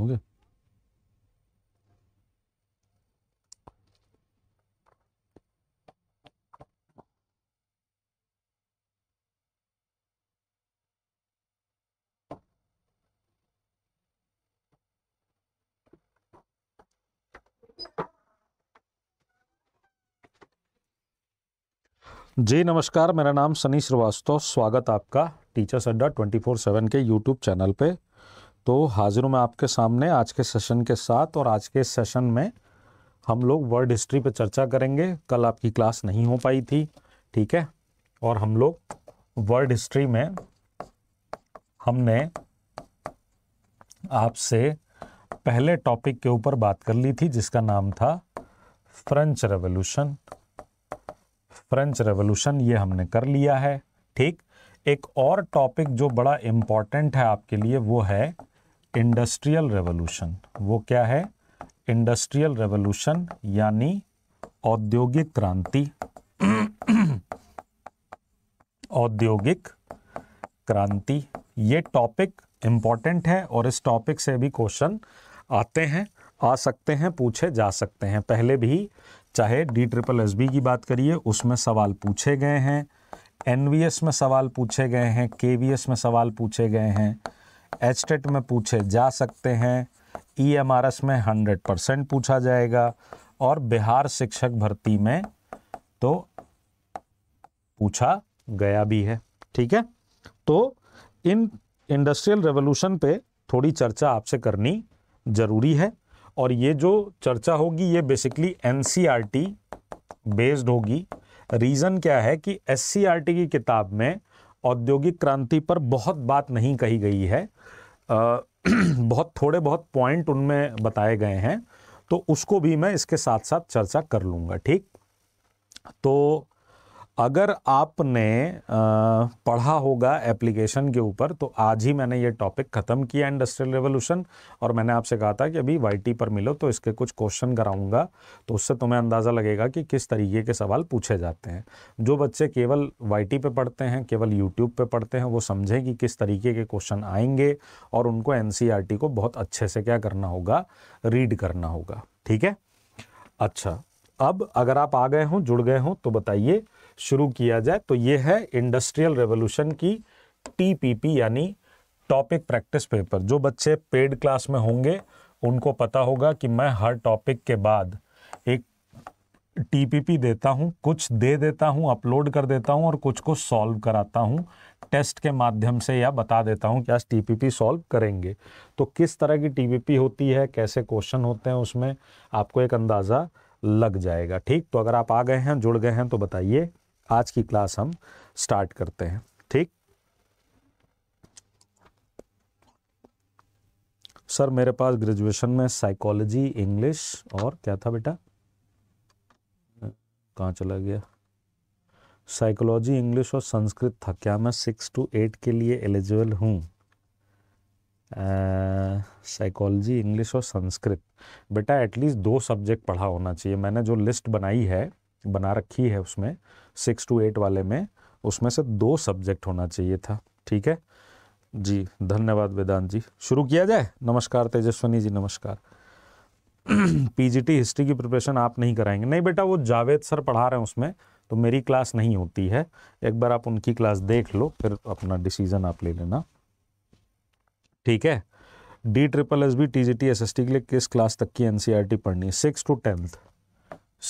होंगे जी नमस्कार मेरा नाम सनी श्रीवास्तव स्वागत आपका teachers Adda twenty four seven के यूट्यूब चैनल पे तो हाजिर हूँ मैं आपके सामने आज के सेशन के साथ और आज के सेशन में हम लोग वर्ल्ड हिस्ट्री पे चर्चा करेंगे कल आपकी क्लास नहीं हो पाई थी ठीक है और हम लोग वर्ल्ड हिस्ट्री में हमने आपसे पहले टॉपिक के ऊपर बात कर ली थी जिसका नाम था फ्रेंच रेवोल्यूशन फ्रेंच रेवोल्यूशन ये हमने कर लिया है ठीक एक और टॉपिक जो बड़ा इम्पॉर्टेंट है आपके लिए वो है इंडस्ट्रियल रेवोल्यूशन वो क्या है इंडस्ट्रियल रेवोल्यूशन यानी औद्योगिक क्रांति औद्योगिक क्रांति ये टॉपिक इम्पॉर्टेंट है और इस टॉपिक से भी क्वेश्चन आते हैं आ सकते हैं पूछे जा सकते हैं पहले भी चाहे डी ट्रिपल एस बी की बात करिए उसमें सवाल पूछे गए हैं एन वी एस में सवाल पूछे गए हैं के वी एस में सवाल पूछे गए हैं एस्टेट में पूछे जा सकते हैं ई एम आर एस में हंड्रेड परसेंट पूछा जाएगा और बिहार शिक्षक भर्ती में तो पूछा गया भी है ठीक है तो इन इंडस्ट्रियल रेवोल्यूशन पे थोड़ी चर्चा आपसे करनी ज़रूरी है और ये जो चर्चा होगी ये बेसिकली एन बेस्ड होगी रीज़न क्या है कि एस e की किताब में औद्योगिक क्रांति पर बहुत बात नहीं कही गई है बहुत थोड़े बहुत पॉइंट उनमें बताए गए हैं तो उसको भी मैं इसके साथ साथ चर्चा कर लूँगा ठीक तो अगर आपने पढ़ा होगा एप्लीकेशन के ऊपर तो आज ही मैंने ये टॉपिक ख़त्म किया इंडस्ट्रियल रेवोल्यूशन और मैंने आपसे कहा था कि अभी वाईटी पर मिलो तो इसके कुछ क्वेश्चन कराऊंगा तो उससे तुम्हें अंदाज़ा लगेगा कि किस तरीके के सवाल पूछे जाते हैं जो बच्चे केवल वाईटी पे पढ़ते हैं केवल यूट्यूब पर पढ़ते हैं वो समझें कि किस तरीके के क्वेश्चन आएंगे और उनको एन e को बहुत अच्छे से क्या करना होगा रीड करना होगा ठीक है अच्छा अब अगर आप आ गए हों जुड़ गए हों तो बताइए शुरू किया जाए तो ये है इंडस्ट्रियल रेवोल्यूशन की टीपीपी यानी टॉपिक प्रैक्टिस पेपर जो बच्चे पेड क्लास में होंगे उनको पता होगा कि मैं हर टॉपिक के बाद एक टीपीपी देता हूँ कुछ दे देता हूँ अपलोड कर देता हूँ और कुछ को सॉल्व कराता हूँ टेस्ट के माध्यम से या बता देता हूँ कि आज टीपीपी सॉल्व करेंगे तो किस तरह की टीपीपी होती है कैसे क्वेश्चन होते हैं उसमें आपको एक अंदाज़ा लग जाएगा ठीक तो अगर आप आ गए हैं जुड़ गए हैं तो बताइए आज की क्लास हम स्टार्ट करते हैं ठीक सर मेरे पास ग्रेजुएशन में साइकोलॉजी इंग्लिश और क्या था बेटा कहाँ चला गया साइकोलॉजी इंग्लिश और संस्कृत था क्या मैं सिक्स टू एट के लिए एलिजिबल हूँ साइकोलॉजी इंग्लिश और संस्कृत बेटा एटलीस्ट दो सब्जेक्ट पढ़ा होना चाहिए मैंने जो लिस्ट बनाई है बना रखी है उसमें सिक्स टू एट वाले में उसमें से दो सब्जेक्ट होना चाहिए था ठीक है जी धन्यवाद वेदांत जी शुरू किया जाए नमस्कार तेजस्वनी जी नमस्कार पीजीटी हिस्ट्री की प्रिपरेशन आप नहीं कराएंगे नहीं बेटा वो जावेद सर पढ़ा रहे हैं उसमें तो मेरी क्लास नहीं होती है एक बार आप उनकी क्लास देख लो फिर अपना डिसीजन आप ले लेना ठीक है D triple S B T G T S S T के लिए किस क्लास तक की एनसीआर पढ़नी है टी पढ़नी six two tenth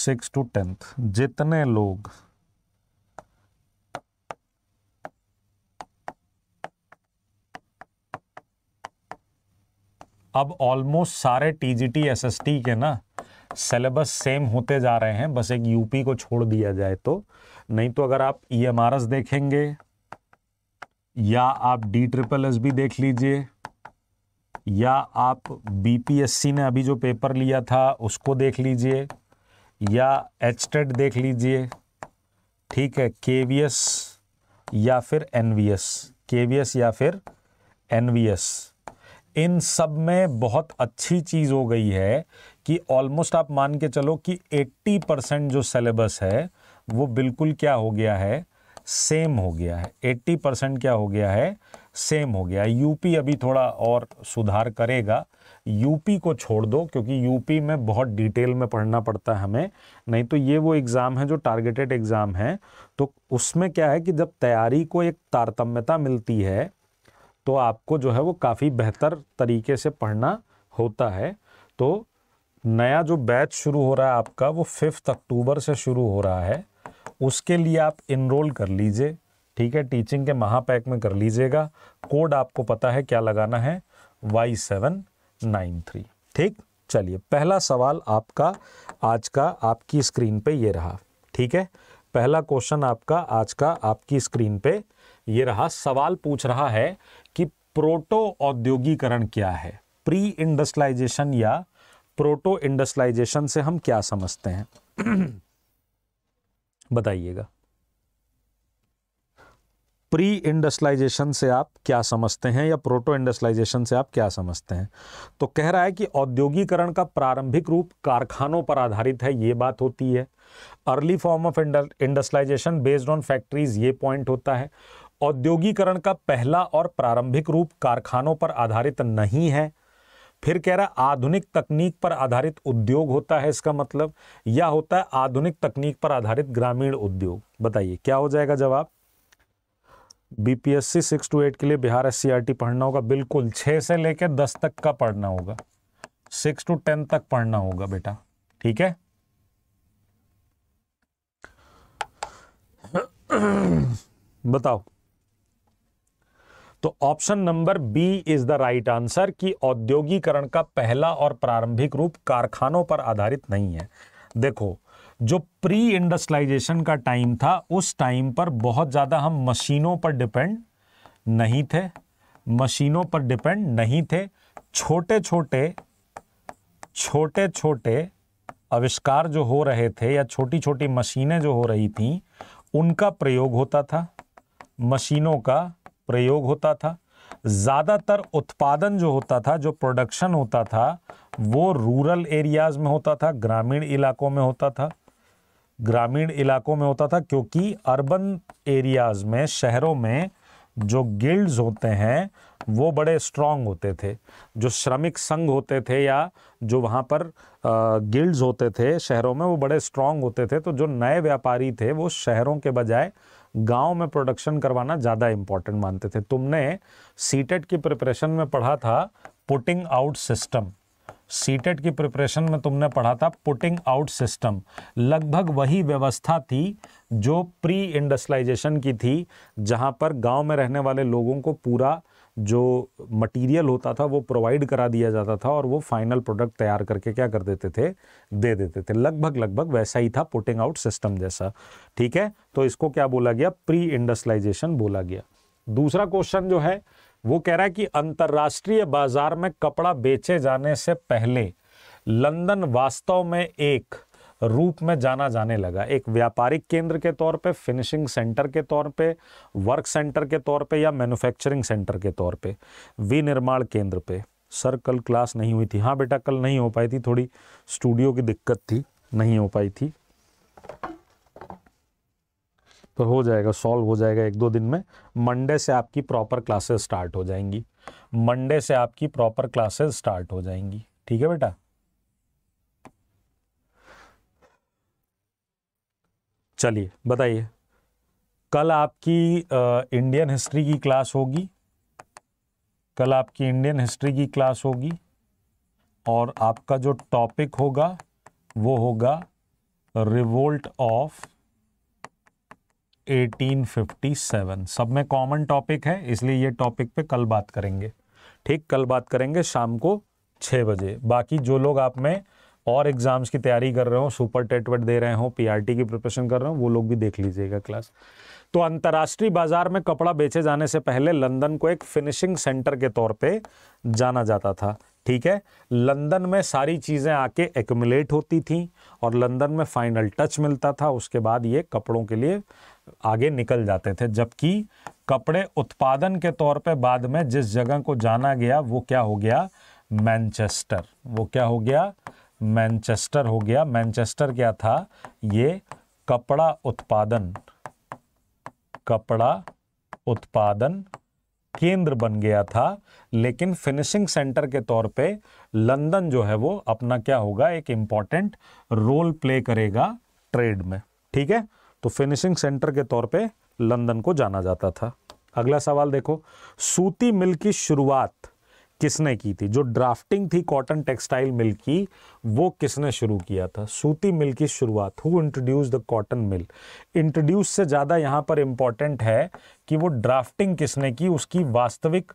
six two tenth जितने लोग अब ऑलमोस्ट सारे T G T S S T के ना सिलेबस सेम होते जा रहे हैं बस एक यूपी को छोड़ दिया जाए तो नहीं तो अगर आप ई एम आर एस देखेंगे या आप डी ट्रिपल एस भी देख लीजिए या आप बीपीएससी ने अभी जो पेपर लिया था उसको देख लीजिए या एच e देख लीजिए ठीक है के या फिर एन के या फिर एन वी इन सब में बहुत अच्छी चीज़ हो गई है कि ऑलमोस्ट आप मान के चलो कि 80 परसेंट जो सिलेबस है वो बिल्कुल क्या हो गया है सेम हो गया है 80 परसेंट क्या हो गया है सेम हो गया है यूपी अभी थोड़ा और सुधार करेगा यूपी को छोड़ दो क्योंकि यूपी में बहुत डिटेल में पढ़ना पड़ता है हमें नहीं तो ये वो एग्ज़ाम है जो टारगेटेड एग्ज़ाम है तो उसमें क्या है कि जब तैयारी को एक तारतम्यता मिलती है तो आपको जो है वो काफ़ी बेहतर तरीके से पढ़ना होता है तो नया जो बैच शुरू हो रहा है आपका वो फिफ्थ अक्टूबर से शुरू हो रहा है उसके लिए आप इनरोल कर लीजिए ठीक है टीचिंग के महापैक में कर लीजिएगा कोड आपको पता है क्या लगाना है वाई सेवन नाइन थ्री ठीक चलिए पहला सवाल आपका आज का आपकी स्क्रीन पे ये रहा ठीक है पहला क्वेश्चन आपका आज का आपकी स्क्रीन पे ये रहा सवाल पूछ रहा है प्रोटो औद्योगिकरण क्या है प्री इंडस्ट्राइजेशन या प्रोटो इंडस्ट्राइजेशन से हम क्या समझते हैं बताइएगा प्री इंडस्ट्राइजेशन से आप क्या समझते हैं या प्रोटो इंडस्ट्राइजेशन से आप क्या समझते हैं तो कह रहा है कि औद्योगिकरण का प्रारंभिक रूप कारखानों पर आधारित है ये बात होती है early form of industrialisation based on factories ये पॉइंट होता है औद्योगिकरण का पहला और प्रारंभिक रूप कारखानों पर आधारित नहीं है फिर कह रहा आधुनिक तकनीक पर आधारित उद्योग होता है इसका मतलब या होता है आधुनिक तकनीक पर आधारित ग्रामीण उद्योग बताइए क्या हो जाएगा जवाब बीपीएससी सिक्स टू एट के लिए बिहार एस e पढ़ना होगा बिल्कुल छह से लेकर दस तक का पढ़ना होगा सिक्स टू टेन तक पढ़ना होगा बेटा ठीक है बताओ तो option number B is the right answer कि औद्योगिकरण का पहला और प्रारंभिक रूप कारखानों पर आधारित नहीं है देखो जो प्री इंडस्ट्रियलाइजेशन का टाइम था उस टाइम पर बहुत ज़्यादा हम मशीनों पर डिपेंड नहीं थे मशीनों पर डिपेंड नहीं थे छोटे छोटे छोटे छोटे आविष्कार जो हो रहे थे या छोटी छोटी मशीनें जो हो रही थीं उनका प्रयोग होता था मशीनों का प्रयोग होता था ज़्यादातर उत्पादन जो होता था जो प्रोडक्शन होता था वो रूरल एरियाज़ में होता था ग्रामीण इलाकों में होता था ग्रामीण इलाकों में होता था क्योंकि अर्बन एरियाज़ में शहरों में जो गिल्ड्स होते हैं वो बड़े स्ट्रांग होते थे जो श्रमिक संघ होते थे या जो वहाँ पर गिल्ड्स होते थे शहरों में वो बड़े स्ट्रांग होते थे तो जो नए व्यापारी थे वो शहरों के बजाय गांव में प्रोडक्शन करवाना ज़्यादा इम्पॉर्टेंट मानते थे तुमने सीटेट e की प्रिपरेशन में पढ़ा था पुटिंग आउट सिस्टम सीटेट की प्रिपरेशन में तुमने पढ़ा था पुटिंग आउट सिस्टम लगभग वही व्यवस्था थी जो प्री इंडस्ट्रलाइजेशन की थी जहां पर गांव में रहने वाले लोगों को पूरा जो मटेरियल होता था वो प्रोवाइड करा दिया जाता था और वो फाइनल प्रोडक्ट तैयार करके क्या कर देते थे दे देते थे लगभग लगभग वैसा ही था पुटिंग आउट सिस्टम जैसा ठीक है तो इसको क्या बोला गया प्री इंडस्ट्रलाइजेशन बोला गया दूसरा क्वेश्चन जो है वो कह रहा है कि अंतर्राष्ट्रीय बाजार में कपड़ा बेचे जाने से पहले लंदन वास्तव में एक रूप में जाना जाने लगा एक व्यापारिक केंद्र के तौर पे फिनिशिंग सेंटर के तौर पे वर्क सेंटर के तौर पे या मैन्युफैक्चरिंग सेंटर के तौर पे विनिर्माण केंद्र पे सर कल क्लास नहीं हुई थी हाँ बेटा कल नहीं हो पाई थी थोड़ी स्टूडियो की दिक्कत थी नहीं हो पाई थी पर तो हो जाएगा सॉल्व हो जाएगा एक दो दिन में मंडे से आपकी प्रॉपर क्लासेस स्टार्ट हो जाएंगी मंडे से आपकी प्रॉपर क्लासेस स्टार्ट हो जाएंगी ठीक है बेटा चलिए बताइए कल आपकी इंडियन हिस्ट्री की क्लास होगी कल आपकी इंडियन हिस्ट्री की क्लास होगी और आपका जो टॉपिक होगा वो होगा रिवोल्ट ऑफ 1857 सब में कॉमन टॉपिक है इसलिए ये टॉपिक पे कल बात करेंगे ठीक कल बात करेंगे शाम को छः बजे बाकी जो लोग आप में और एग्ज़ाम्स की तैयारी कर रहे हो सुपर टेट वेट दे रहे हो पीआरटी की प्रिपरेशन कर रहे हो वो लोग भी देख लीजिएगा क्लास तो अंतर्राष्ट्रीय बाजार में कपड़ा बेचे जाने से पहले लंदन को एक फिनिशिंग सेंटर के तौर पे जाना जाता था ठीक है लंदन में सारी चीज़ें आके एकमुलेट होती थी और लंदन में फाइनल टच मिलता था उसके बाद ये कपड़ों के लिए आगे निकल जाते थे जबकि कपड़े उत्पादन के तौर पर बाद में जिस जगह को जाना गया वो क्या हो गया मैनचेस्टर वो क्या हो गया मैनचेस्टर हो गया मैनचेस्टर क्या था ये कपड़ा उत्पादन कपड़ा उत्पादन केंद्र बन गया था लेकिन फिनिशिंग सेंटर के तौर पे लंदन जो है वो अपना क्या होगा एक इंपॉर्टेंट रोल प्ले करेगा ट्रेड में ठीक है तो फिनिशिंग सेंटर के तौर पे लंदन को जाना जाता था अगला सवाल देखो सूती मिल की शुरुआत किसने की थी जो ड्राफ्टिंग थी कॉटन टेक्सटाइल मिल की वो किसने शुरू किया था सूती मिल की शुरुआत who introduce the cotton mill introduce से ज़्यादा यहाँ पर इम्पॉर्टेंट है कि वो ड्राफ्टिंग किसने की उसकी वास्तविक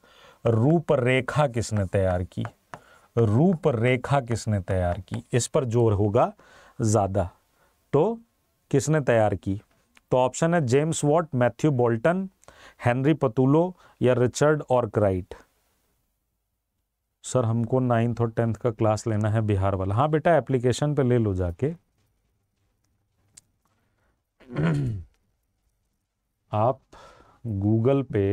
रूपरेखा किसने तैयार की रूपरेखा किसने तैयार की इस पर जोर होगा ज़्यादा तो किसने तैयार की तो ऑप्शन है James Watt Matthew Boulton Henry Patullo या रिचर्ड क्राइट सर हमको नाइन्थ और टेंथ का क्लास लेना है बिहार वाला हाँ बेटा एप्लीकेशन पे ले लो जाके आप गूगल पे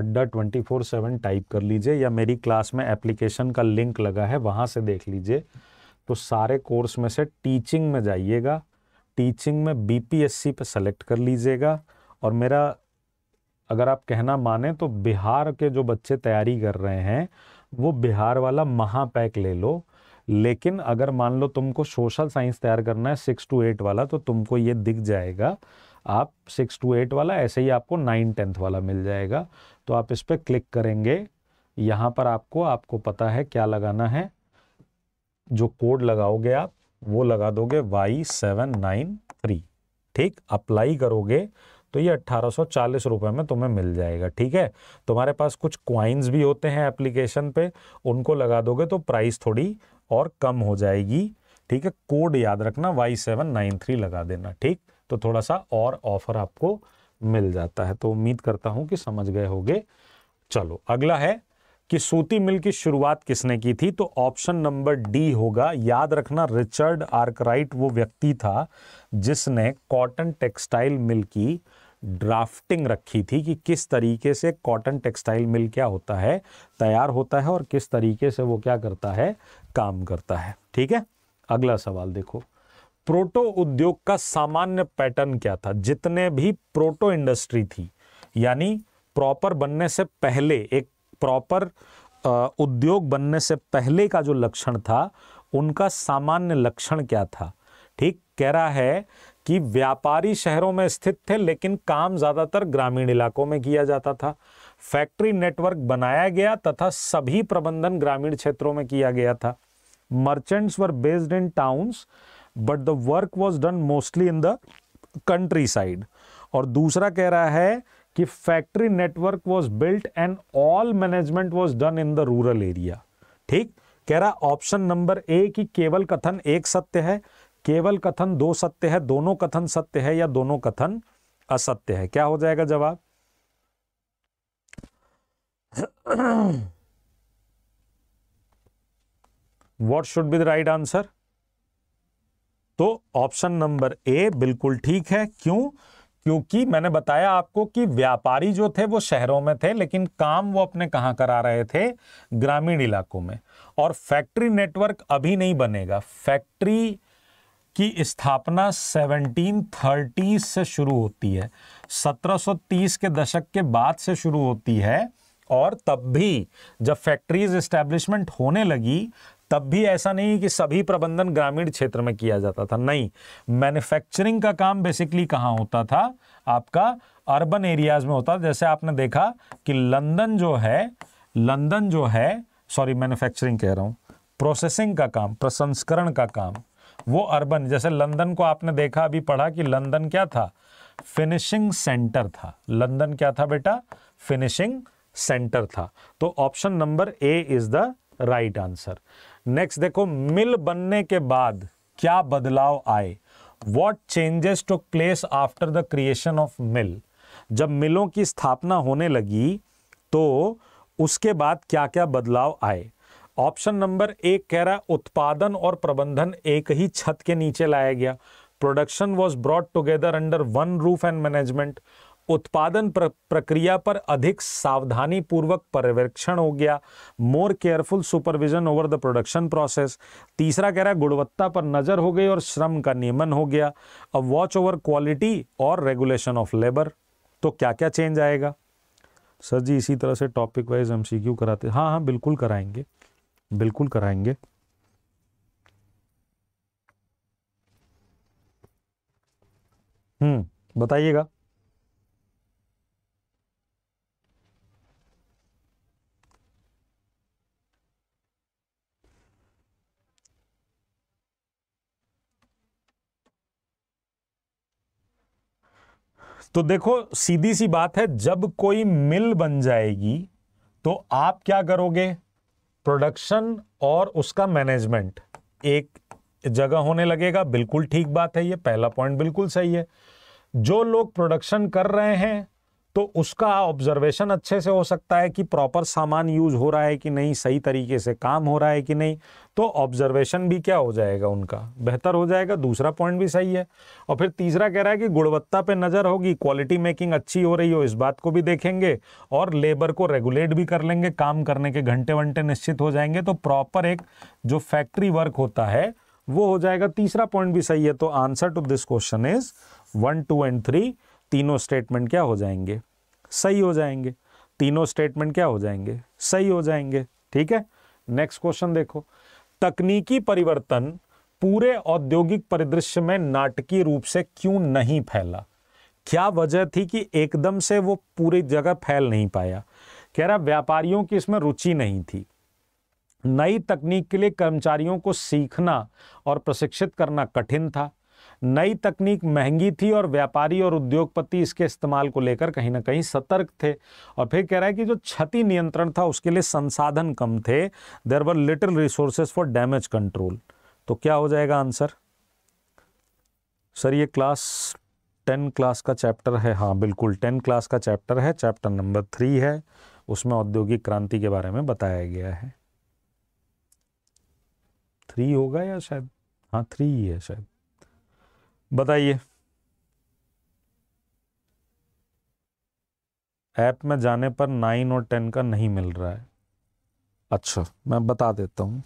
अड्डा ट्वेंटी फोर सेवन टाइप कर लीजिए या मेरी क्लास में एप्लीकेशन का लिंक लगा है वहाँ से देख लीजिए तो सारे कोर्स में से टीचिंग में जाइएगा टीचिंग में बीपीएससी पे सेलेक्ट कर लीजिएगा और मेरा अगर आप कहना माने तो बिहार के जो बच्चे तैयारी कर रहे हैं वो बिहार वाला महापैक ले लो लेकिन अगर मान लो तुमको सोशल साइंस तैयार करना है सिक्स टू एट वाला तो तुमको ये दिख जाएगा आप सिक्स टू एट वाला ऐसे ही आपको नाइन टेंथ वाला मिल जाएगा तो आप इस पर क्लिक करेंगे यहाँ पर आपको आपको पता है क्या लगाना है जो कोड लगाओगे आप वो लगा दोगे वाई सेवन नाइन थ्री ठीक अप्लाई करोगे तो ये अट्ठारह रुपए में तुम्हें मिल जाएगा ठीक है तुम्हारे पास कुछ क्वाइंस भी होते हैं एप्लीकेशन पे उनको लगा दोगे तो प्राइस थोड़ी और कम हो जाएगी ठीक है कोड याद रखना वाई सेवन नाइन थ्री लगा देना ठीक तो थोड़ा सा और ऑफर आपको मिल जाता है तो उम्मीद करता हूँ कि समझ गए होगे चलो अगला है कि सूती मिल की शुरुआत किसने की थी तो ऑप्शन नंबर डी होगा याद रखना रिचर्ड आर्कराइट वो व्यक्ति था जिसने कॉटन टेक्सटाइल मिल की ड्राफ्टिंग रखी थी कि किस तरीके से कॉटन टेक्सटाइल मिल क्या होता है तैयार होता है और किस तरीके से वो क्या करता है काम करता है ठीक है अगला सवाल देखो प्रोटो उद्योग का सामान्य पैटर्न क्या था जितने भी प्रोटो इंडस्ट्री थी यानी प्रॉपर बनने से पहले एक प्रॉपर उद्योग बनने से पहले का जो लक्षण था उनका सामान्य लक्षण क्या था ठीक कह रहा है कि व्यापारी शहरों में स्थित थे लेकिन काम ज़्यादातर ग्रामीण इलाकों में किया जाता था फैक्ट्री नेटवर्क बनाया गया तथा सभी प्रबंधन ग्रामीण क्षेत्रों में किया गया था merchants were based in towns but the work was done mostly in the countryside और दूसरा कह रहा है कि factory network was built and all management was done in the rural area ठीक कह रहा ऑप्शन नंबर ए की केवल कथन एक सत्य है केवल कथन दो सत्य है दोनों कथन सत्य है या दोनों कथन असत्य है क्या हो जाएगा जवाब what should be the right answer तो ऑप्शन नंबर ए बिल्कुल ठीक है क्यों क्योंकि मैंने बताया आपको कि व्यापारी जो थे वो शहरों में थे लेकिन काम वो अपने कहां करा रहे थे ग्रामीण इलाकों में और फैक्ट्री नेटवर्क अभी नहीं बनेगा फैक्ट्री की स्थापना 1730 से शुरू होती है 1730 के दशक के बाद से शुरू होती है और तब भी जब फैक्ट्रीज इस्टेब्लिशमेंट होने लगी तब भी ऐसा नहीं कि सभी प्रबंधन ग्रामीण क्षेत्र में किया जाता था नहीं मैन्युफैक्चरिंग का काम बेसिकली कहाँ होता था आपका अर्बन एरियाज में होता था जैसे आपने देखा कि लंदन जो है लंदन जो है सॉरी मैन्युफैक्चरिंग कह रहा हूँ प्रोसेसिंग का काम प्रसंस्करण का काम वो अर्बन जैसे लंदन को आपने देखा अभी पढ़ा कि लंदन क्या था फिनिशिंग सेंटर था लंदन क्या था बेटा फिनिशिंग सेंटर था तो option number A is the right answer next देखो मिल बनने के बाद क्या बदलाव आए what changes took place after the creation of mill जब मिलों की स्थापना होने लगी तो उसके बाद क्या क्या बदलाव आए ऑप्शन नंबर एक कह रहा है उत्पादन और प्रबंधन एक ही छत के नीचे लाया गया production was brought together under one roof and management उत्पादन प्र, प्रक्रिया पर अधिक सावधानी पूर्वक पर्यवेक्षण हो गया more careful supervision over the production process तीसरा कह रहा है गुणवत्ता पर नजर हो गई और श्रम का नियमन हो गया अब वॉच ओवर क्वालिटी और रेगुलेशन ऑफ लेबर तो क्या क्या चेंज आएगा सर जी इसी तरह से टॉपिक वाइज एमसीक्यू कराते हाँ हाँ बिल्कुल कराएंगे बिल्कुल कराएंगे हम्म बताइएगा तो देखो सीधी सी बात है जब कोई मिल बन जाएगी तो आप क्या करोगे प्रोडक्शन और उसका मैनेजमेंट एक जगह होने लगेगा बिल्कुल ठीक बात है ये पहला पॉइंट बिल्कुल सही है जो लोग प्रोडक्शन कर रहे हैं तो उसका ऑब्जर्वेशन अच्छे से हो सकता है कि प्रॉपर सामान यूज हो रहा है कि नहीं सही तरीके से काम हो रहा है कि नहीं तो ऑब्जर्वेशन भी क्या हो जाएगा उनका बेहतर हो जाएगा दूसरा पॉइंट भी सही है और फिर तीसरा कह रहा है कि गुणवत्ता पे नज़र होगी क्वालिटी मेकिंग अच्छी हो रही हो इस बात को भी देखेंगे और लेबर को रेगुलेट भी कर लेंगे काम करने के घंटे वंटे निश्चित हो जाएंगे तो प्रॉपर एक जो फैक्ट्री वर्क होता है वो हो जाएगा तीसरा पॉइंट भी सही है तो answer to this question is one two and three तीनों स्टेटमेंट क्या हो जाएंगे सही हो जाएंगे तीनों स्टेटमेंट क्या हो जाएंगे सही हो जाएंगे ठीक है नेक्स्ट क्वेश्चन देखो तकनीकी परिवर्तन पूरे औद्योगिक परिदृश्य में नाटकीय रूप से क्यों नहीं फैला क्या वजह थी कि एकदम से वो पूरी जगह फैल नहीं पाया कह रहा व्यापारियों की इसमें रुचि नहीं थी नई तकनीक के लिए कर्मचारियों को सीखना और प्रशिक्षित करना कठिन था नई तकनीक महंगी थी और व्यापारी और उद्योगपति इसके इस्तेमाल को लेकर कहीं ना कहीं सतर्क थे और फिर कह रहा है कि जो क्षति नियंत्रण था उसके लिए संसाधन कम थे there were little resources for damage control तो क्या हो जाएगा आंसर सर ये क्लास टेन क्लास का चैप्टर है हाँ बिल्कुल टेन क्लास का चैप्टर है चैप्टर नंबर थ्री है उसमें औद्योगिक क्रांति के बारे में बताया गया है थ्री होगा या शायद हाँ थ्री ही है शायद बताइए ऐप में जाने पर नाइन और टेन का नहीं मिल रहा है अच्छा मैं बता देता हूं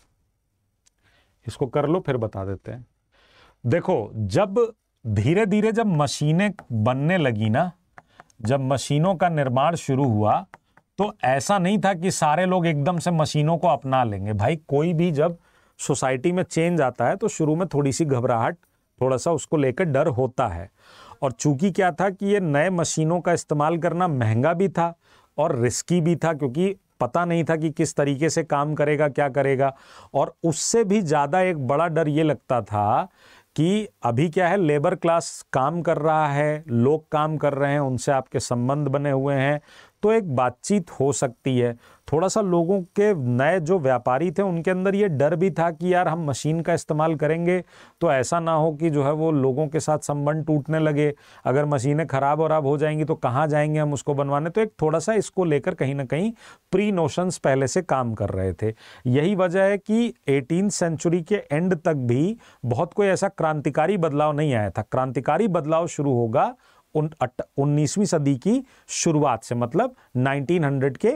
इसको कर लो फिर बता देते हैं देखो जब धीरे धीरे जब मशीनें बनने लगी ना जब मशीनों का निर्माण शुरू हुआ तो ऐसा नहीं था कि सारे लोग एकदम से मशीनों को अपना लेंगे भाई कोई भी जब सोसाइटी में चेंज आता है तो शुरू में थोड़ी सी घबराहट थोड़ा सा उसको लेकर डर होता है और चूंकि क्या था कि ये नए मशीनों का इस्तेमाल करना महंगा भी था और रिस्की भी था क्योंकि पता नहीं था कि किस तरीके से काम करेगा क्या करेगा और उससे भी ज़्यादा एक बड़ा डर ये लगता था कि अभी क्या है लेबर क्लास काम कर रहा है लोग काम कर रहे हैं उनसे आपके संबंध बने हुए हैं तो एक बातचीत हो सकती है थोड़ा सा लोगों के नए जो व्यापारी थे उनके अंदर ये डर भी था कि यार हम मशीन का इस्तेमाल करेंगे तो ऐसा ना हो कि जो है वो लोगों के साथ संबंध टूटने लगे अगर मशीनें ख़राब और अब हो जाएंगी तो कहाँ जाएंगे हम उसको बनवाने तो एक थोड़ा सा इसको लेकर कहीं ना कहीं प्री नोशंस पहले से काम कर रहे थे यही वजह है कि एटीन सेंचुरी के एंड तक भी बहुत कोई ऐसा क्रांतिकारी बदलाव नहीं आया था क्रांतिकारी बदलाव शुरू होगा उन्नीसवीं सदी की शुरुआत से मतलब 1900 के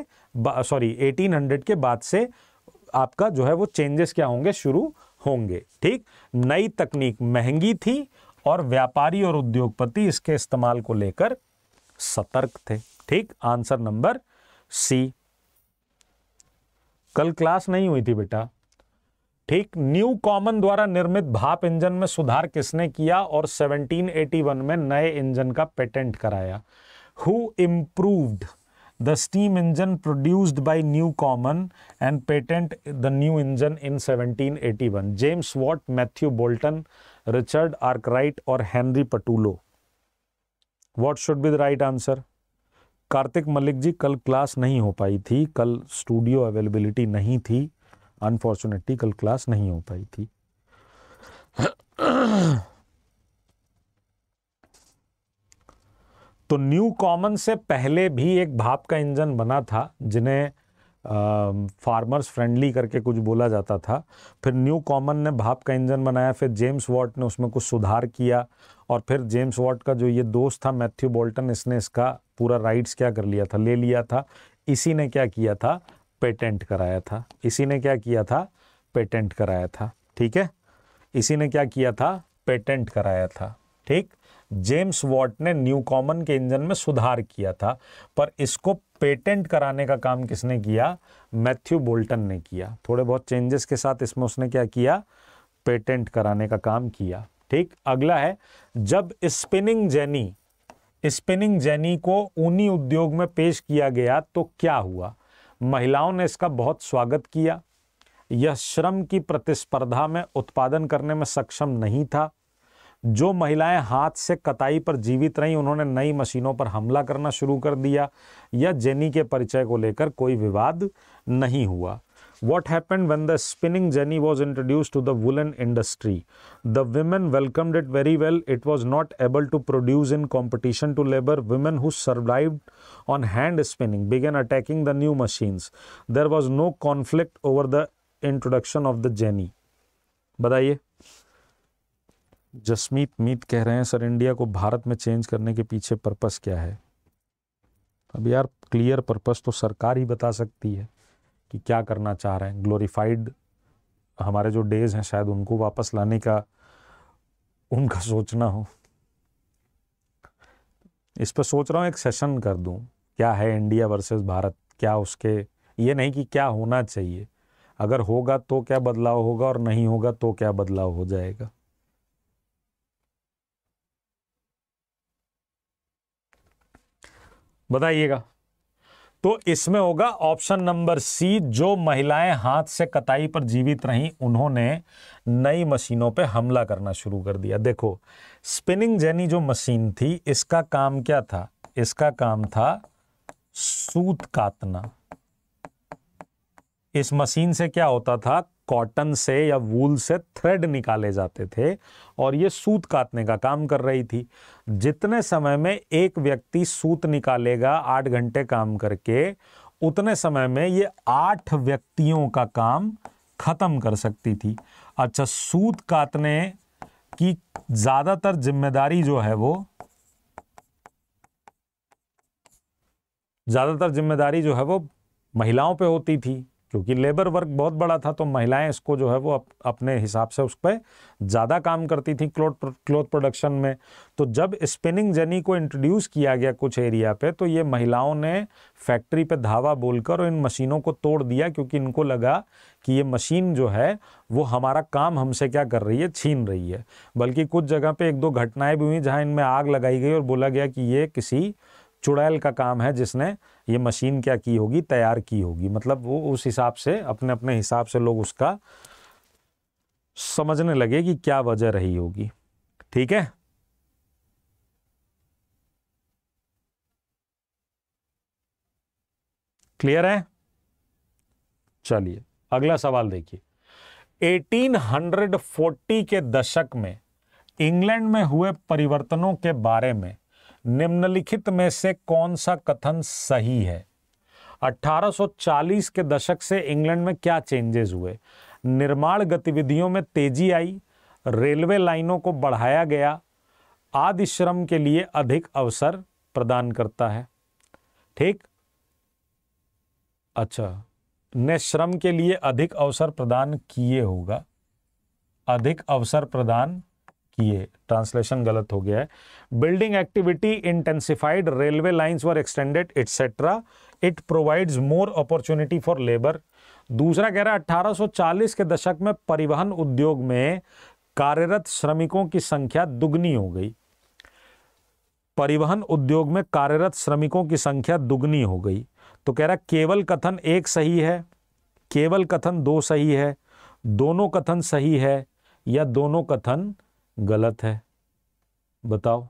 सॉरी 1800 के बाद से आपका जो है वो चेंजेस क्या होंगे शुरू होंगे ठीक नई तकनीक महंगी थी और व्यापारी और उद्योगपति इसके इस्तेमाल को लेकर सतर्क थे ठीक आंसर नंबर सी कल क्लास नहीं हुई थी बेटा ठीक न्यू कॉमन द्वारा निर्मित भाप इंजन में सुधार किसने किया और 1781 में नए इंजन का पेटेंट कराया who improved the steam engine produced by Newcomen and patent the new engine in 1781 eighty one James Watt Matthew Boulton Richard Arkwright और Henry Patullo what should be the right answer Kartik Malik ji कल class नहीं हो पाई थी कल studio availability नहीं थी unfortunately कल class नहीं हो पाई थी तो न्यू कॉमन से पहले भी एक भाप का इंजन बना था जिन्हें फार्मर्स फ्रेंडली करके कुछ बोला जाता था फिर न्यू कॉमन ने भाप का इंजन बनाया फिर जेम्स वॉट ने उसमें कुछ सुधार किया और फिर जेम्स वॉट का जो ये दोस्त था मैथ्यू बोल्टन इसने इसका पूरा राइट्स क्या कर लिया था ले लिया था इसी ने क्या किया था पेटेंट कराया था इसी ने क्या किया था पेटेंट कराया था ठीक है इसी ने क्या किया था पेटेंट कराया था ठीक जेम्स वॉट ने न्यू कॉमन के इंजन में सुधार किया था पर इसको पेटेंट कराने का काम किसने किया मैथ्यू बोल्टन ने किया थोड़े बहुत चेंजेस के साथ इसमें उसने क्या किया पेटेंट कराने का काम किया ठीक अगला है जब स्पिनिंग जेनी स्पिनिंग जेनी को ऊनी उद्योग में पेश किया गया तो क्या हुआ महिलाओं ने इसका बहुत स्वागत किया यह श्रम की प्रतिस्पर्धा में उत्पादन करने में सक्षम नहीं था जो महिलाएं हाथ से कताई पर जीवित रहीं उन्होंने नई मशीनों पर हमला करना शुरू कर दिया या जेनी के परिचय को लेकर कोई विवाद नहीं हुआ What happened when the spinning jenny was introduced to the woolen industry? The women welcomed it very well. It was not able to produce in competition to labor. Women who survived on hand spinning began attacking the new machines. There was no conflict over the introduction of the jenny bataiye Jasmeet मीत कह रहे हैं sir India को भारत में change करने के पीछे purpose क्या है अब यार क्लियर पर्पस तो सरकार ही बता सकती है कि क्या करना चाह रहे हैं ग्लोरीफाइड हमारे जो डेज हैं शायद उनको वापस लाने का उनका सोचना हो इस पर सोच रहा हूँ एक सेशन कर दूँ क्या है इंडिया वर्सेस भारत क्या उसके ये नहीं कि क्या होना चाहिए अगर होगा तो क्या बदलाव होगा और नहीं होगा तो क्या बदलाव हो जाएगा बताइएगा तो इसमें होगा ऑप्शन नंबर सी जो महिलाएं हाथ से कताई पर जीवित रहीं उन्होंने नई मशीनों पर हमला करना शुरू कर दिया देखो स्पिनिंग जेनी जो मशीन थी इसका काम क्या था इसका काम था सूत कातना इस मशीन से क्या होता था कॉटन से या वूल से थ्रेड निकाले जाते थे और ये सूत काटने का काम कर रही थी जितने समय में एक व्यक्ति सूत निकालेगा आठ घंटे काम करके उतने समय में ये आठ व्यक्तियों का काम ख़त्म कर सकती थी अच्छा सूत काटने की ज़्यादातर जिम्मेदारी जो है वो ज़्यादातर जिम्मेदारी जो है वो महिलाओं पे होती थी क्योंकि लेबर वर्क बहुत बड़ा था तो महिलाएं इसको जो है वो अप, अपने हिसाब से उस पर ज़्यादा काम करती थी क्लोथ क्लोथ प्रोडक्शन में तो जब स्पिनिंग जनी को इंट्रोड्यूस किया गया कुछ एरिया पे तो ये महिलाओं ने फैक्ट्री पे धावा बोलकर और इन मशीनों को तोड़ दिया क्योंकि इनको लगा कि ये मशीन जो है वो हमारा काम हमसे क्या कर रही है छीन रही है बल्कि कुछ जगह पर एक दो घटनाएँ भी हुई जहाँ इनमें आग लगाई गई और बोला गया कि ये किसी चुड़ैल का काम है जिसने ये मशीन क्या की होगी तैयार की होगी मतलब वो उस हिसाब से अपने अपने हिसाब से लोग उसका समझने लगे कि क्या वजह रही होगी ठीक है क्लियर है चलिए अगला सवाल देखिए 1840 के दशक में इंग्लैंड में हुए परिवर्तनों के बारे में निम्नलिखित में से कौन सा कथन सही है 1840 के दशक से इंग्लैंड में क्या चेंजेस हुए निर्माण गतिविधियों में तेजी आई रेलवे लाइनों को बढ़ाया गया आदि श्रम के लिए अधिक अवसर प्रदान करता है ठीक अच्छा ने श्रम के लिए अधिक अवसर प्रदान किए होगा अधिक अवसर प्रदान ये ट्रांसलेशन गलत हो गया है building activity intensified railway lines were extended etcetera it provides more opportunity for labour दूसरा कह रहा है 1840 के दशक में परिवहन उद्योग में कार्यरत श्रमिकों की संख्या दुगनी हो गई परिवहन उद्योग में कार्यरत श्रमिकों की संख्या दुगनी हो गई तो कह रहा केवल कथन एक सही है केवल कथन दो सही है दोनों कथन सही है या दोनों कथन गलत है बताओ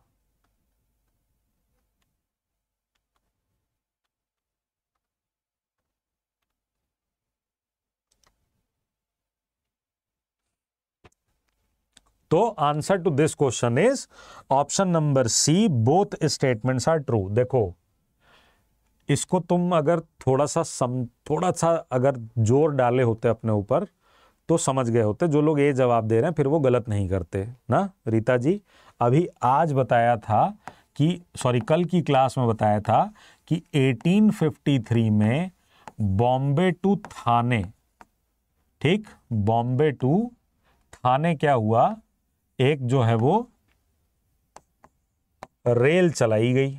तो answer to this question is option number C both statements are true देखो इसको तुम अगर थोड़ा सा सम थोड़ा सा अगर जोर डाले होते अपने ऊपर तो समझ गए होते जो लोग ये जवाब दे रहे हैं फिर वो गलत नहीं करते ना रीता जी अभी आज बताया था कि सॉरी कल की क्लास में बताया था कि 1853 में बॉम्बे टू थाने ठीक बॉम्बे टू थाने क्या हुआ एक जो है वो रेल चलाई गई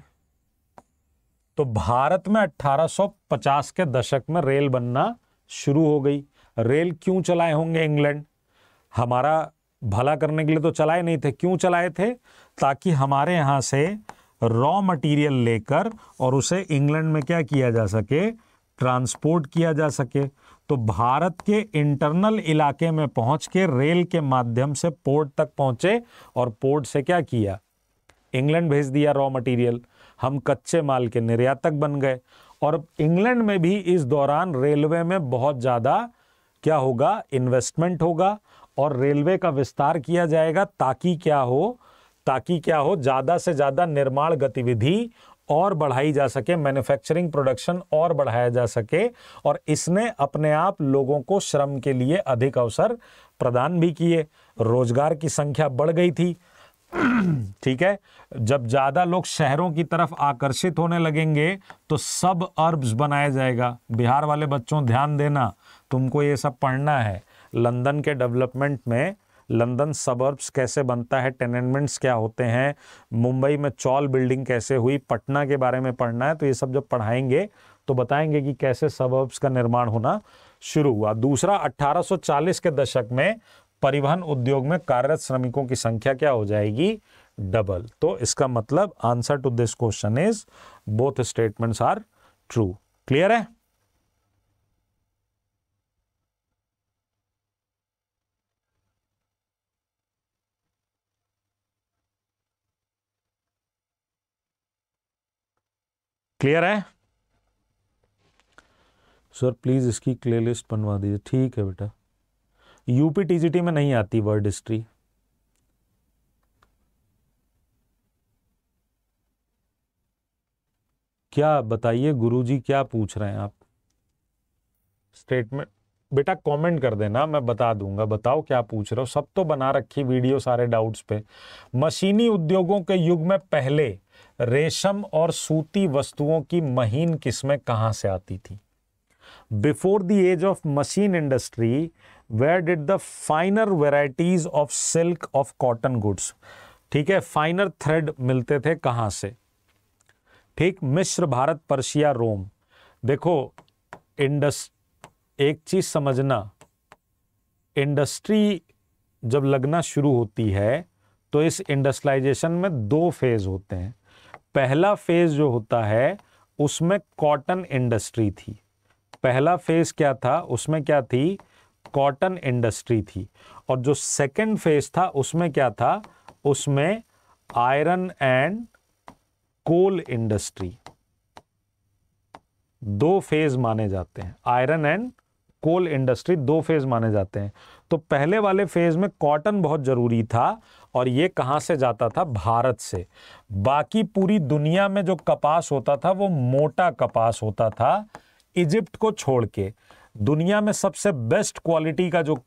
तो भारत में 1850 के दशक में रेल बनना शुरू हो गई रेल क्यों चलाए होंगे इंग्लैंड हमारा भला करने के लिए तो चलाए नहीं थे क्यों चलाए थे ताकि हमारे यहाँ से रॉ मटेरियल लेकर और उसे इंग्लैंड में क्या किया जा सके ट्रांसपोर्ट किया जा सके तो भारत के इंटरनल इलाके में पहुँच के रेल के माध्यम से पोर्ट तक पहुँचे और पोर्ट से क्या किया इंग्लैंड भेज दिया रॉ मटेरियल हम कच्चे माल के निर्यातक बन गए और इंग्लैंड में भी इस दौरान रेलवे में बहुत ज़्यादा क्या होगा इन्वेस्टमेंट होगा और रेलवे का विस्तार किया जाएगा ताकि क्या हो ताकि क्या हो ज़्यादा से ज़्यादा निर्माण गतिविधि और बढ़ाई जा सके मैन्युफैक्चरिंग प्रोडक्शन और बढ़ाया जा सके और इसने अपने आप लोगों को श्रम के लिए अधिक अवसर प्रदान भी किए रोजगार की संख्या बढ़ गई थी ठीक है जब ज़्यादा लोग शहरों की तरफ आकर्षित होने लगेंगे तो सब अर्ब्स बनाया जाएगा बिहार वाले बच्चों ध्यान देना तुमको ये सब पढ़ना है लंदन के डेवलपमेंट में लंदन सबर्ब्स कैसे बनता है टेनमेंट्स क्या होते हैं मुंबई में चौल बिल्डिंग कैसे हुई पटना के बारे में पढ़ना है तो ये सब जब पढ़ाएंगे तो बताएंगे कि कैसे सबर्ब्स का निर्माण होना शुरू हुआ दूसरा 1840 के दशक में परिवहन उद्योग में कार्यरत श्रमिकों की संख्या क्या हो जाएगी डबल तो इसका मतलब answer to this question is both statements are true clear है क्लियर है सर प्लीज़ इसकी क्ले लिस्ट बनवा दीजिए ठीक है बेटा यूपी टीजीटी में नहीं आती वर्ड हिस्ट्री क्या बताइए गुरुजी क्या पूछ रहे हैं आप स्टेटमेंट बेटा कमेंट कर देना मैं बता दूंगा बताओ क्या पूछ रहे हो सब तो बना रखी वीडियो सारे डाउट्स पे मशीनी उद्योगों के युग में पहले रेशम और सूती वस्तुओं की महीन किस्में कहां से आती थी before the age of machine industry where did the finer varieties of silk of cotton goods ठीक है फाइनर थ्रेड मिलते थे कहां से ठीक मिश्र भारत पर्शिया रोम देखो इंडस्ट एक चीज समझना इंडस्ट्री जब लगना शुरू होती है तो इस इंडस्ट्राइजेशन में दो फेज होते हैं पहला फेज जो होता है उसमें कॉटन इंडस्ट्री थी पहला फेज क्या था उसमें क्या थी कॉटन इंडस्ट्री थी और जो सेकंड फेज था उसमें क्या था उसमें आयरन एंड कोल इंडस्ट्री दो फेज माने जाते हैं आयरन एंड कोल इंडस्ट्री दो फेज माने जाते हैं तो पहले वाले फेज में कॉटन बहुत ज़रूरी था और ये कहाँ से जाता था भारत से बाकी पूरी दुनिया में जो कपास होता था वो मोटा कपास होता था इजिप्ट को छोड़ के दुनिया में सबसे बेस्ट क्वालिटी का जो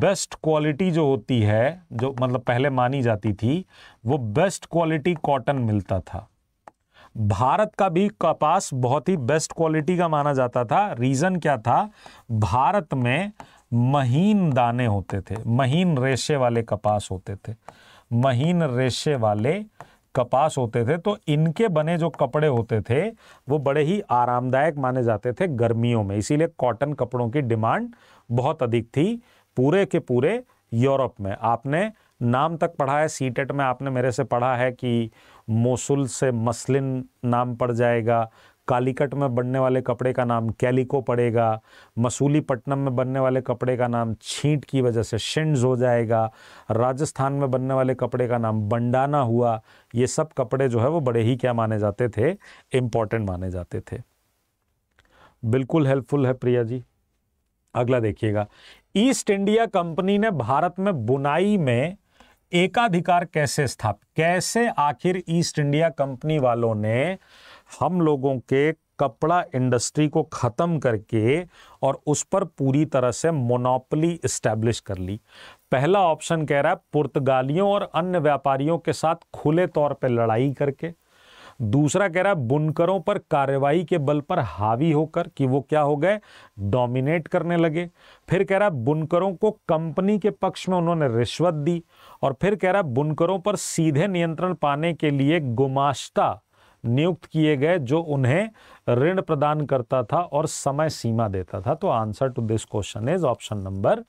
बेस्ट क्वालिटी जो होती है जो मतलब पहले मानी जाती थी वो बेस्ट क्वालिटी कॉटन मिलता था भारत का भी कपास बहुत ही बेस्ट क्वालिटी का माना जाता था रीज़न क्या था भारत में महीन दाने होते थे महीन रेशे वाले कपास होते थे महीन रेशे वाले कपास होते थे तो इनके बने जो कपड़े होते थे वो बड़े ही आरामदायक माने जाते थे गर्मियों में इसीलिए कॉटन कपड़ों की डिमांड बहुत अधिक थी पूरे के पूरे यूरोप में आपने नाम तक पढ़ा है सी टेट e में आपने मेरे से पढ़ा है कि मोसुल से मसलिन नाम पड़ जाएगा कालीकट में बनने वाले कपड़े का नाम कैलिको पड़ेगा मसूलीपट्टनम में बनने वाले कपड़े का नाम छींट की वजह से शिंड्स हो जाएगा राजस्थान में बनने वाले कपड़े का नाम बंडाना हुआ ये सब कपड़े जो है वो बड़े ही क्या माने जाते थे इम्पॉर्टेंट माने जाते थे बिल्कुल हेल्पफुल है प्रिया जी अगला देखिएगा ईस्ट इंडिया कंपनी ने भारत में बुनाई में एकाधिकार कैसे स्थापित कैसे आखिर ईस्ट इंडिया कंपनी वालों ने हम लोगों के कपड़ा इंडस्ट्री को ख़त्म करके और उस पर पूरी तरह से मोनोपली इस्टेब्लिश कर ली पहला ऑप्शन कह रहा है पुर्तगालियों और अन्य व्यापारियों के साथ खुले तौर पर लड़ाई करके दूसरा कह रहा है बुनकरों पर कार्रवाई के बल पर हावी होकर कि वो क्या हो गए डोमिनेट करने लगे फिर कह रहा है बुनकरों को कंपनी के पक्ष में उन्होंने रिश्वत दी और फिर कह रहा है बुनकरों पर सीधे नियंत्रण पाने के लिए गुमाश्ता नियुक्त किए गए जो उन्हें ऋण प्रदान करता था और समय सीमा देता था तो answer to this question is option number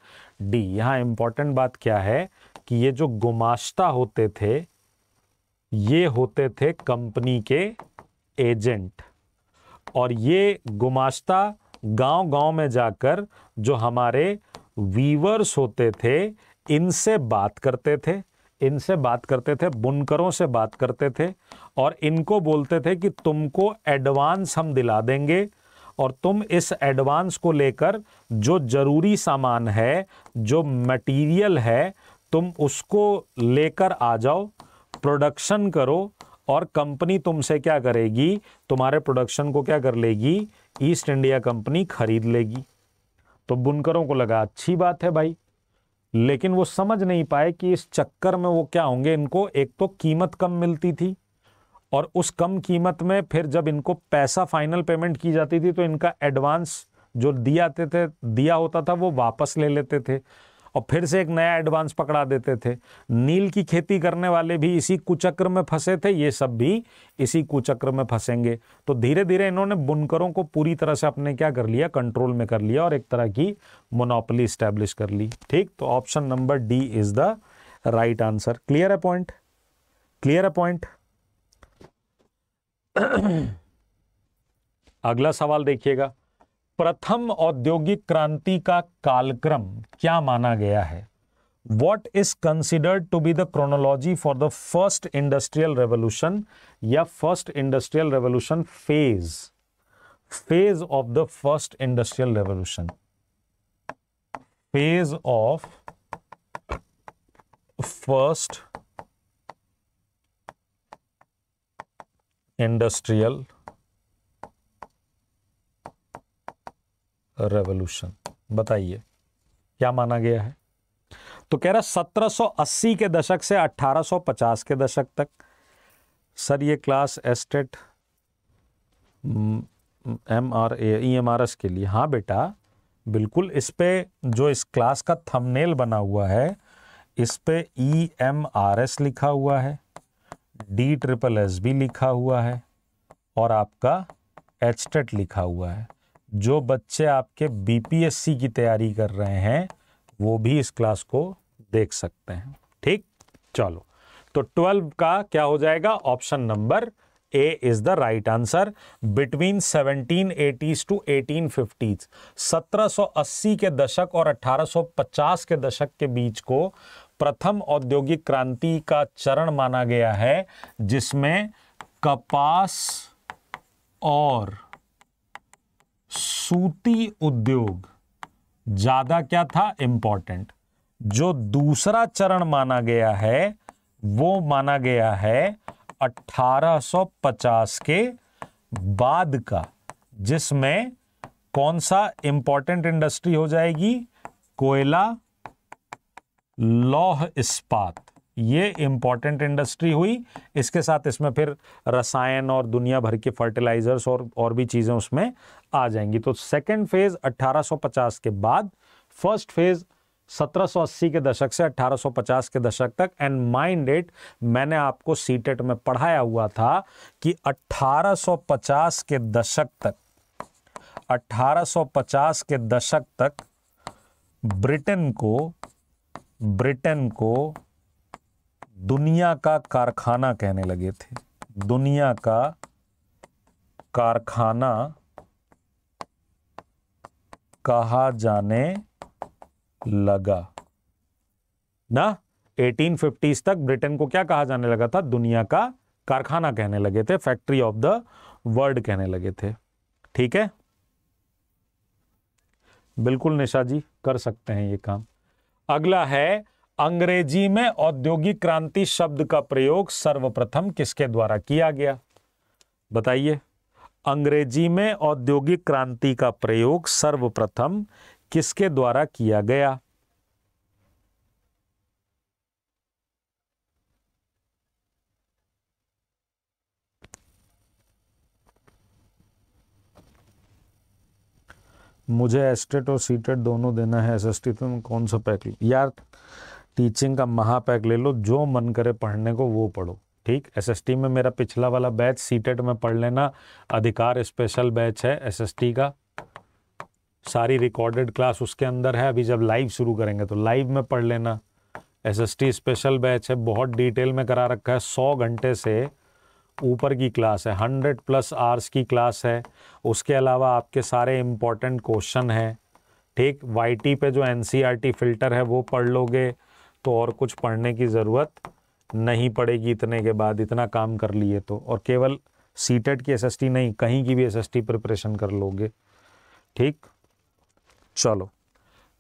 D यहाँ इंपॉर्टेंट बात क्या है कि ये जो गुमाश्ता होते थे ये होते थे कंपनी के एजेंट और ये गुमाश्ता गांव-गांव में जाकर जो हमारे वीवर्स होते थे इनसे बात करते थे इनसे बात करते थे बुनकरों से बात करते थे और इनको बोलते थे कि तुमको एडवांस हम दिला देंगे और तुम इस एडवांस को लेकर जो ज़रूरी सामान है जो मटेरियल है तुम उसको लेकर आ जाओ प्रोडक्शन करो और कंपनी तुमसे क्या करेगी तुम्हारे प्रोडक्शन को क्या कर लेगी ईस्ट इंडिया कंपनी खरीद लेगी तो बुनकरों को लगा अच्छी बात है भाई लेकिन वो समझ नहीं पाए कि इस चक्कर में वो क्या होंगे इनको एक तो कीमत कम मिलती थी और उस कम कीमत में फिर जब इनको पैसा फाइनल पेमेंट की जाती थी तो इनका एडवांस जो दिया थे, थे दिया होता था वो वापस ले लेते थे और फिर से एक नया एडवांस पकड़ा देते थे नील की खेती करने वाले भी इसी कुचक्र में फंसे थे ये सब भी इसी कुचक्र में फंसेंगे तो धीरे धीरे इन्होंने बुनकरों को पूरी तरह से अपने क्या कर लिया कंट्रोल में कर लिया और एक तरह की मोनोपली स्टैब्लिश कर ली ठीक तो option number D is the right answer clear है पॉइंट क्लियर है पॉइंट अगला सवाल देखिएगा प्रथम औद्योगिक क्रांति का कालक्रम क्या माना गया है what is considered to be the chronology for the first industrial revolution या first industrial revolution phase phase of the first industrial revolution phase of first industrial revolution बताइए क्या माना गया है तो कह रहा 1780 के दशक से 1850 के दशक तक सर ये class estate M R A E M R S के लिए हाँ बेटा बिल्कुल इस पे जो इस क्लास का थंबनेल बना हुआ है इस पे ई एम आर एस लिखा हुआ है डी ट्रिपल एस बी लिखा हुआ है और आपका एच e लिखा हुआ है जो बच्चे आपके बीपीएससी की तैयारी कर रहे हैं वो भी इस क्लास को देख सकते हैं ठीक चलो तो ट्वेल्व का क्या हो जाएगा option number A is the right answer between 1780s to 1850s अस्सी के दशक और 1850 के दशक के बीच को प्रथम औद्योगिक क्रांति का चरण माना गया है जिसमें कपास और सूती उद्योग ज़्यादा क्या था इंपॉर्टेंट जो दूसरा चरण माना गया है वो माना गया है 1850 के बाद का जिसमें कौन सा इंपॉर्टेंट इंडस्ट्री हो जाएगी कोयला लौह इस्पात ये इम्पॉर्टेंट इंडस्ट्री हुई इसके साथ इसमें फिर रसायन और दुनिया भर के फर्टिलाइजर्स और और भी चीज़ें उसमें आ जाएंगी तो सेकेंड फेज़ 1850 के बाद फर्स्ट फेज़ 1780 के दशक से 1850 के दशक तक एंड माइंड इट मैंने आपको सीटेट e में पढ़ाया हुआ था कि 1850 के दशक तक 1850 के दशक तक ब्रिटेन को ब्रिटेन को दुनिया का कारखाना कहने लगे थे दुनिया का कारखाना कहा जाने लगा ना 1850s तक ब्रिटेन को क्या कहा जाने लगा था दुनिया का कारखाना कहने लगे थे फैक्ट्री ऑफ द वर्ल्ड कहने लगे थे ठीक है बिल्कुल निशा जी कर सकते हैं ये काम अगला है अंग्रेजी में औद्योगिक क्रांति शब्द का प्रयोग सर्वप्रथम किसके द्वारा किया गया बताइए अंग्रेजी में औद्योगिक क्रांति का प्रयोग सर्वप्रथम किसके द्वारा किया गया मुझे एस्टेट और सीटेट दोनों देना है एस एस टी कौन सा पैक यार टीचिंग का महापैक ले लो जो मन करे पढ़ने को वो पढ़ो ठीक एसएसटी में मेरा पिछला वाला बैच सीटेट e में पढ़ लेना अधिकार स्पेशल बैच है एसएसटी का सारी रिकॉर्डेड क्लास उसके अंदर है अभी जब लाइव शुरू करेंगे तो लाइव में पढ़ लेना एसएसटी स्पेशल बैच है बहुत डिटेल में करा रखा है सौ घंटे से ऊपर की क्लास है हंड्रेड प्लस आर्स की क्लास है उसके अलावा आपके सारे इंपॉर्टेंट क्वेश्चन हैं ठीक वाई पे जो एन फिल्टर e है वो पढ़ लोगे तो और कुछ पढ़ने की ज़रूरत नहीं पड़ेगी इतने के बाद इतना काम कर लिए तो और केवल सीटेट e की एस नहीं कहीं की भी एस एस प्रिपरेशन कर लोगे ठीक चलो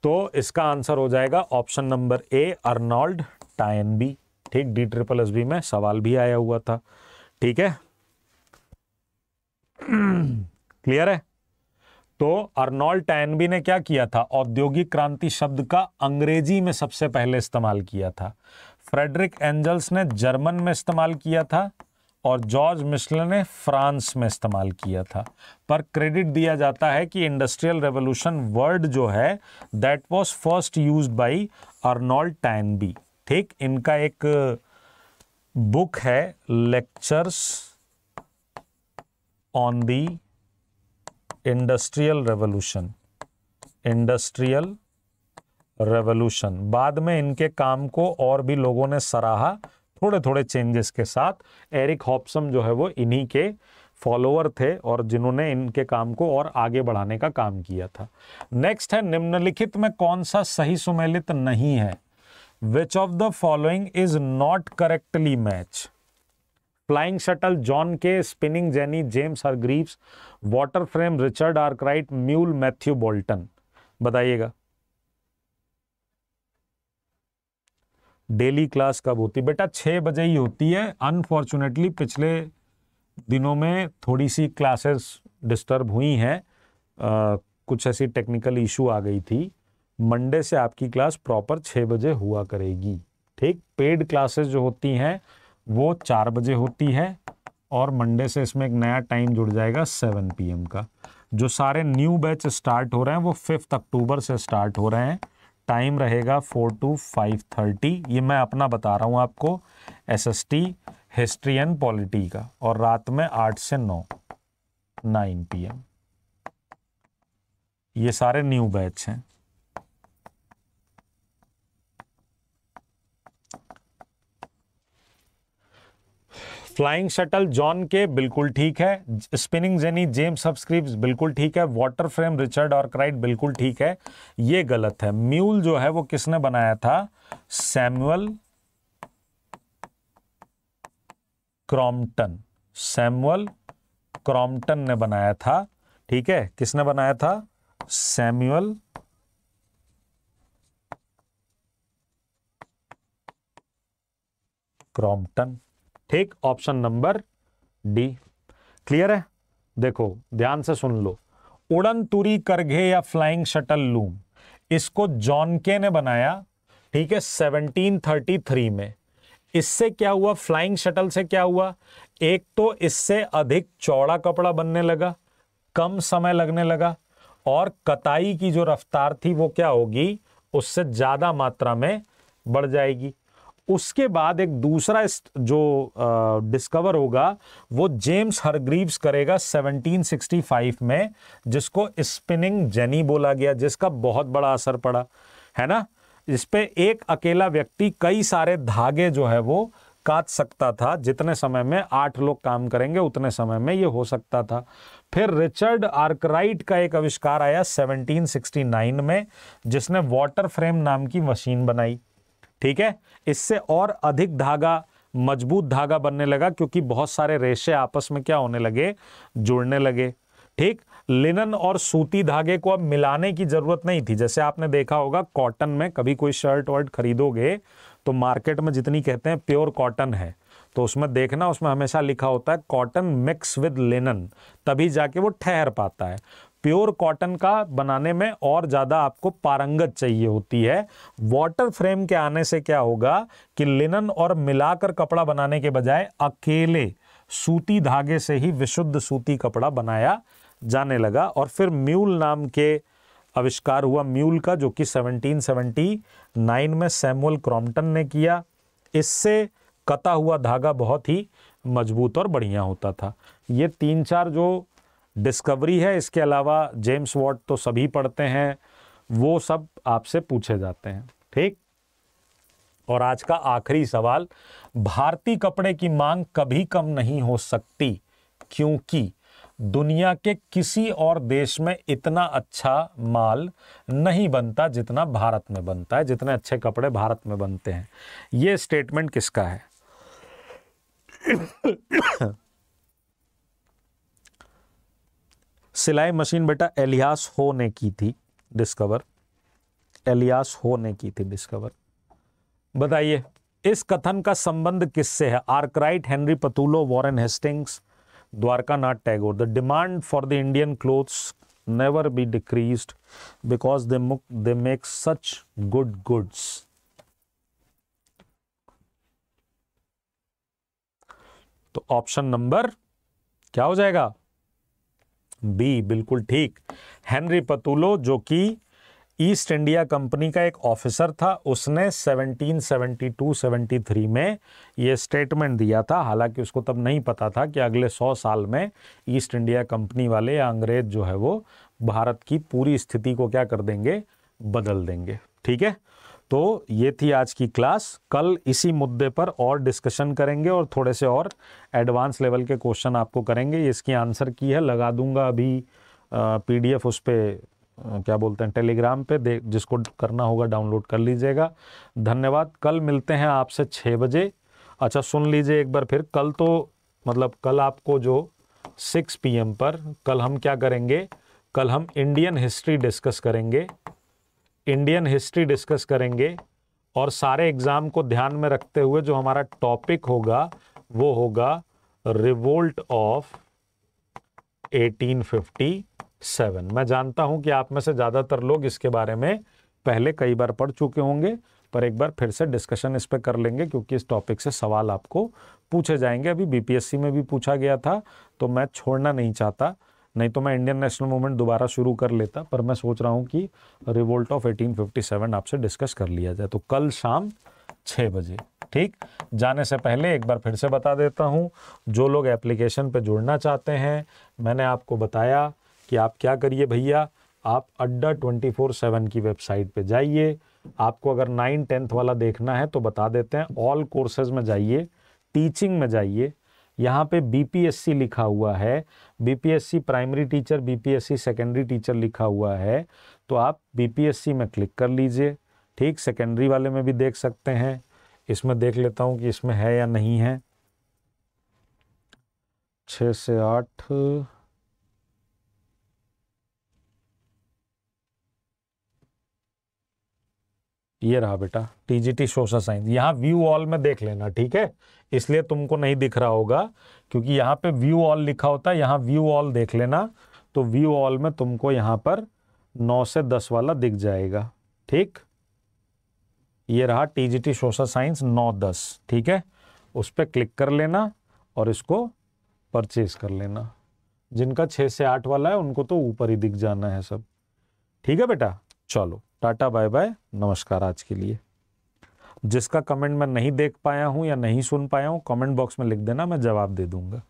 तो इसका आंसर हो जाएगा option number A Arnold Toynbee B ठीक डी ट्रिपल एस बी में सवाल भी आया हुआ था ठीक है क्लियर है तो अर्नोल्ड टैनबी ने क्या किया था औद्योगिक क्रांति शब्द का अंग्रेजी में सबसे पहले इस्तेमाल किया था फ्रेडरिक एंजल्स ने जर्मन में इस्तेमाल किया था और जॉर्ज मिशल ने फ्रांस में इस्तेमाल किया था पर क्रेडिट दिया जाता है कि इंडस्ट्रियल रेवोल्यूशन वर्ड जो है that was first use by Arnold Toynbee ठीक इनका एक बुक है lectures on the industrial revolution industrial revolution बाद में इनके काम को और भी लोगों ने सराहा थोड़े थोड़े चेंजेस के साथ एरिक होप्सम जो है वो इन्हीं के फॉलोअर थे और जिन्होंने इनके काम को और आगे बढ़ाने का काम किया था नेक्स्ट है निम्नलिखित में कौन सा सही सुमेलित नहीं है which of the following is not correctly match flying shuttle John Kay spinning jenny James Greaves water frame Richard Arkwright mule Matthew Boulton बताइएगा डेली क्लास कब होती बेटा छह बजे ही होती है अनफॉर्चुनेटली पिछले दिनों में थोड़ी सी क्लासेस डिस्टर्ब हुई हैं कुछ ऐसी टेक्निकल इशू आ गई थी मंडे से आपकी क्लास प्रॉपर छः बजे हुआ करेगी ठीक पेड क्लासेस जो होती हैं वो चार बजे होती है और मंडे से इसमें एक नया टाइम जुड़ जाएगा सेवन पी का जो सारे न्यू बैच स्टार्ट हो रहे हैं वो फिफ्थ अक्टूबर से स्टार्ट हो रहे हैं टाइम रहेगा फोर टू फाइव थर्टी ये मैं अपना बता रहा हूँ आपको S S T history and polity का और रात में आठ से नौ नाइन पी ये सारे न्यू बैच हैं फ्लाइंग शटल जॉन के बिल्कुल ठीक है स्पिनिंग जेनी जेम्स हब्सक्रीव्स बिल्कुल ठीक है वाटर फ्रेम रिचर्ड और क्राइट बिल्कुल ठीक है ये गलत है म्यूल जो है वो किसने बनाया था सैमुअल क्रॉम्पटन सैमुअल क्रॉम्पटन ने बनाया था ठीक है किसने बनाया था सैमुअल क्रॉम्पटन ठीक ऑप्शन नंबर डी क्लियर है देखो ध्यान से सुन लो उड़न तुरी करघे या फ्लाइंग शटल लूम इसको जॉन के ने बनाया ठीक है 1733 में इससे क्या हुआ फ्लाइंग शटल से क्या हुआ एक तो इससे अधिक चौड़ा कपड़ा बनने लगा कम समय लगने लगा और कताई की जो रफ्तार थी वो क्या होगी उससे ज़्यादा मात्रा में बढ़ जाएगी उसके बाद एक दूसरा जो डिस्कवर होगा वो जेम्स हरग्रीव्स करेगा 1765 में जिसको स्पिनिंग जेनी बोला गया जिसका बहुत बड़ा असर पड़ा है ना इस पे एक अकेला व्यक्ति कई सारे धागे जो है वो काट सकता था जितने समय में आठ लोग काम करेंगे उतने समय में ये हो सकता था फिर रिचर्ड आर्कराइट का एक आविष्कार आया 1769 में जिसने वाटर फ्रेम नाम की मशीन बनाई ठीक है इससे और अधिक धागा मजबूत धागा बनने लगा क्योंकि बहुत सारे रेशे आपस में क्या होने लगे जुड़ने लगे ठीक लिनन और सूती धागे को अब मिलाने की जरूरत नहीं थी जैसे आपने देखा होगा कॉटन में कभी कोई शर्ट वर्ट खरीदोगे तो मार्केट में जितनी कहते हैं प्योर कॉटन है तो उसमें देखना उसमें हमेशा लिखा होता है कॉटन मिक्स विद लिनन तभी जाके वो ठहर पाता है प्योर कॉटन का बनाने में और ज़्यादा आपको पारंगत चाहिए होती है वाटर फ्रेम के आने से क्या होगा कि लिनन और मिलाकर कपड़ा बनाने के बजाय अकेले सूती धागे से ही विशुद्ध सूती कपड़ा बनाया जाने लगा और फिर म्यूल नाम के आविष्कार हुआ म्यूल का जो कि 1779 में सैमुअल क्रॉम्पटन ने किया इससे कता हुआ धागा बहुत ही मजबूत और बढ़िया होता था ये तीन चार जो डिस्कवरी है इसके अलावा जेम्स वॉट तो सभी पढ़ते हैं वो सब आपसे पूछे जाते हैं ठीक और आज का आखिरी सवाल भारतीय कपड़े की मांग कभी कम नहीं हो सकती क्योंकि दुनिया के किसी और देश में इतना अच्छा माल नहीं बनता जितना भारत में बनता है जितने अच्छे कपड़े भारत में बनते हैं ये स्टेटमेंट किसका है सिलाई मशीन बेटा एलियास हो ने की थी डिस्कवर एलियास हो ने की थी डिस्कवर बताइए इस कथन का संबंध किससे है Arkwright Henry Patullo Warren Hastings Dwarka Nath Tagore the demand for the Indian clothes never be decrease because they make they make such good goods तो ऑप्शन नंबर क्या हो जाएगा बी बिल्कुल ठीक हेनरी पतुलो जो कि ईस्ट इंडिया कंपनी का एक ऑफिसर था उसने 1772-73 में ये स्टेटमेंट दिया था हालांकि उसको तब नहीं पता था कि अगले 100 साल में ईस्ट इंडिया कंपनी वाले या अंग्रेज जो है वो भारत की पूरी स्थिति को क्या कर देंगे बदल देंगे ठीक है तो ये थी आज की क्लास कल इसी मुद्दे पर और डिस्कशन करेंगे और थोड़े से और एडवांस लेवल के क्वेश्चन आपको करेंगे इसकी आंसर की है लगा दूंगा अभी पीडीएफ उस पर क्या बोलते हैं टेलीग्राम पे दे जिसको करना होगा डाउनलोड कर लीजिएगा धन्यवाद कल मिलते हैं आपसे छः बजे अच्छा सुन लीजिए एक बार फिर कल तो मतलब कल आपको जो सिक्स पी पर कल हम क्या करेंगे कल हम इंडियन हिस्ट्री डिस्कस करेंगे इंडियन हिस्ट्री डिस्कस करेंगे और सारे एग्ज़ाम को ध्यान में रखते हुए जो हमारा टॉपिक होगा वो होगा रिवोल्ट ऑफ 1857 मैं जानता हूं कि आप में से ज़्यादातर लोग इसके बारे में पहले कई बार पढ़ चुके होंगे पर एक बार फिर से डिस्कशन इस पर कर लेंगे क्योंकि इस टॉपिक से सवाल आपको पूछे जाएंगे अभी बीपीएससी में भी पूछा गया था तो मैं छोड़ना नहीं चाहता नहीं तो मैं इंडियन नेशनल मूवमेंट दोबारा शुरू कर लेता पर मैं सोच रहा हूँ कि रिवोल्ट ऑफ 1857 आपसे डिस्कस कर लिया जाए तो कल शाम छः बजे ठीक जाने से पहले एक बार फिर से बता देता हूँ जो लोग एप्लीकेशन पर जुड़ना चाहते हैं मैंने आपको बताया कि आप क्या करिए भैया आप अड्डा ट्वेंटी फोर सेवन की वेबसाइट पे जाइए आपको अगर नाइन टेंथ वाला देखना है तो बता देते हैं ऑल कोर्सेज में जाइए टीचिंग में जाइए यहाँ पे बीपीएससी लिखा हुआ है BPSC primary teacher BPSC secondary teacher लिखा हुआ है तो आप बीपीएससी में क्लिक कर लीजिए ठीक सेकेंडरी वाले में भी देख सकते हैं इसमें देख लेता हूँ कि इसमें है या नहीं है छः से आठ ये रहा बेटा टीजीटी सोशल साइंस यहाँ व्यू ऑल में देख लेना ठीक है इसलिए तुमको नहीं दिख रहा होगा क्योंकि यहाँ पे व्यू ऑल लिखा होता है यहाँ व्यू ऑल देख लेना तो व्यू ऑल में तुमको यहाँ पर नौ से दस वाला दिख जाएगा ठीक ये रहा टी सोशल साइंस नौ दस ठीक है उस पर क्लिक कर लेना और इसको परचेज कर लेना जिनका छः से आठ वाला है उनको तो ऊपर ही दिख जाना है सब ठीक है बेटा चलो टाटा बाय बाय नमस्कार आज के लिए जिसका कमेंट मैं नहीं देख पाया हूँ या नहीं सुन पाया हूँ कमेंट बॉक्स में लिख देना मैं जवाब दे दूंगा